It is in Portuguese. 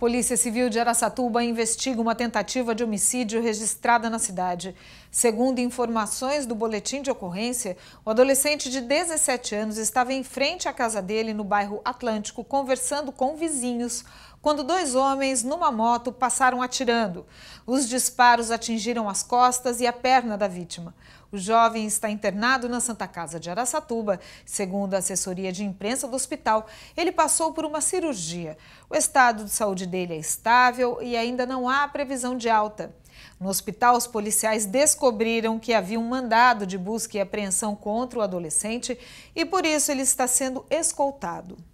Polícia Civil de Araçatuba investiga uma tentativa de homicídio registrada na cidade. Segundo informações do boletim de ocorrência, o adolescente de 17 anos estava em frente à casa dele no bairro Atlântico conversando com vizinhos quando dois homens numa moto passaram atirando. Os disparos atingiram as costas e a perna da vítima. O jovem está internado na Santa Casa de Araçatuba. Segundo a assessoria de imprensa do hospital, ele passou por uma cirurgia. O estado de saúde dele é estável e ainda não há previsão de alta. No hospital, os policiais descobriram que havia um mandado de busca e apreensão contra o adolescente e por isso ele está sendo escoltado.